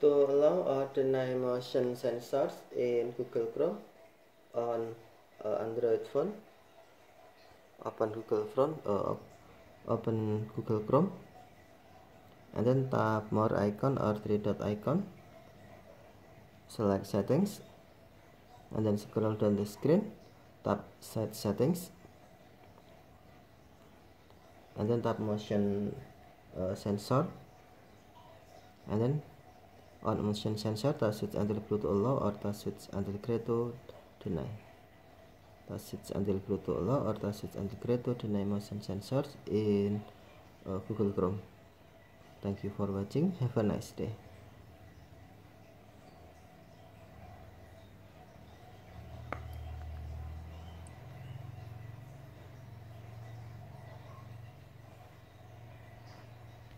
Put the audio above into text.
to allow or deny motion sensors in Google Chrome on uh, Android phone open Google Chrome uh, open Google Chrome and then tap more icon or three dot icon select settings and then scroll down the screen tap set settings and then tap motion uh, sensor and then on motion sensor touch switch until Bluetooth allow or touch switch until gray to deny touch switch until Bluetooth allow or touch switch until gray to deny motion sensors in uh, Google Chrome thank you for watching have a nice day